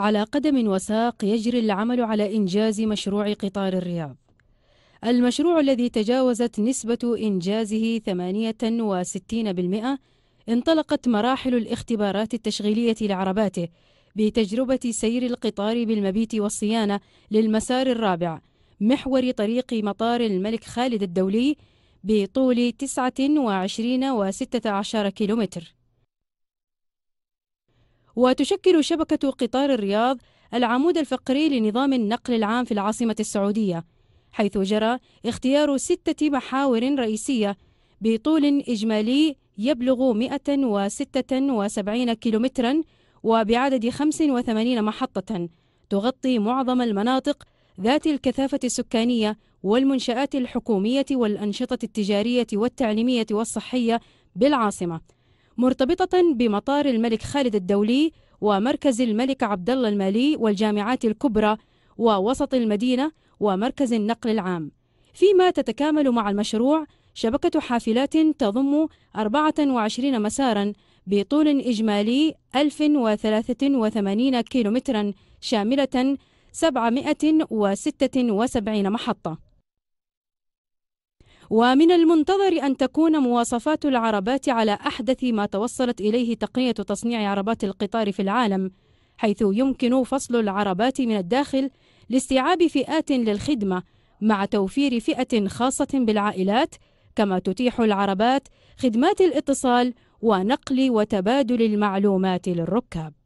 على قدم وساق يجري العمل على إنجاز مشروع قطار الرياض المشروع الذي تجاوزت نسبة إنجازه 68% انطلقت مراحل الاختبارات التشغيلية لعرباته بتجربة سير القطار بالمبيت والصيانة للمسار الرابع محور طريق مطار الملك خالد الدولي بطول 29.16 كيلومتر وتشكل شبكة قطار الرياض العمود الفقري لنظام النقل العام في العاصمة السعودية حيث جرى اختيار ستة محاور رئيسية بطول إجمالي يبلغ 176 كيلومترا وبعدد 85 محطة تغطي معظم المناطق ذات الكثافة السكانية والمنشآت الحكومية والأنشطة التجارية والتعليمية والصحية بالعاصمة مرتبطة بمطار الملك خالد الدولي ومركز الملك عبد الله المالي والجامعات الكبرى ووسط المدينة ومركز النقل العام فيما تتكامل مع المشروع شبكة حافلات تضم 24 مسارا بطول إجمالي 1083 كيلومترا شاملة 776 محطة ومن المنتظر أن تكون مواصفات العربات على أحدث ما توصلت إليه تقنية تصنيع عربات القطار في العالم حيث يمكن فصل العربات من الداخل لاستيعاب فئات للخدمة مع توفير فئة خاصة بالعائلات كما تتيح العربات خدمات الاتصال ونقل وتبادل المعلومات للركاب